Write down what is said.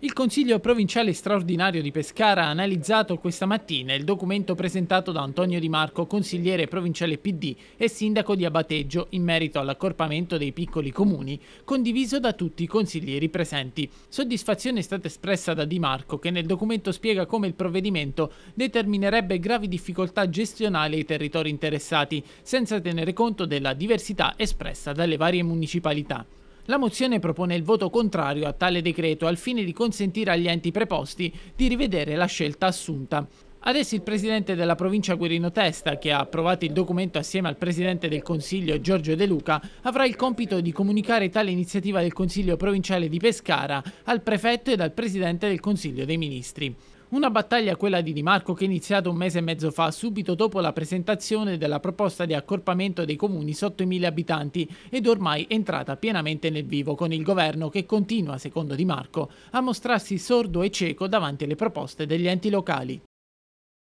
Il Consiglio provinciale straordinario di Pescara ha analizzato questa mattina il documento presentato da Antonio Di Marco, consigliere provinciale PD e sindaco di Abateggio, in merito all'accorpamento dei piccoli comuni, condiviso da tutti i consiglieri presenti. Soddisfazione è stata espressa da Di Marco, che nel documento spiega come il provvedimento determinerebbe gravi difficoltà gestionali ai territori interessati, senza tenere conto della diversità espressa dalle varie municipalità. La mozione propone il voto contrario a tale decreto al fine di consentire agli enti preposti di rivedere la scelta assunta. Adesso il presidente della provincia Guerino Testa, che ha approvato il documento assieme al presidente del Consiglio Giorgio De Luca, avrà il compito di comunicare tale iniziativa del Consiglio provinciale di Pescara al prefetto ed al presidente del Consiglio dei Ministri. Una battaglia quella di Di Marco che è iniziata un mese e mezzo fa, subito dopo la presentazione della proposta di accorpamento dei comuni sotto i mille abitanti ed ormai entrata pienamente nel vivo con il governo che continua, secondo Di Marco, a mostrarsi sordo e cieco davanti alle proposte degli enti locali.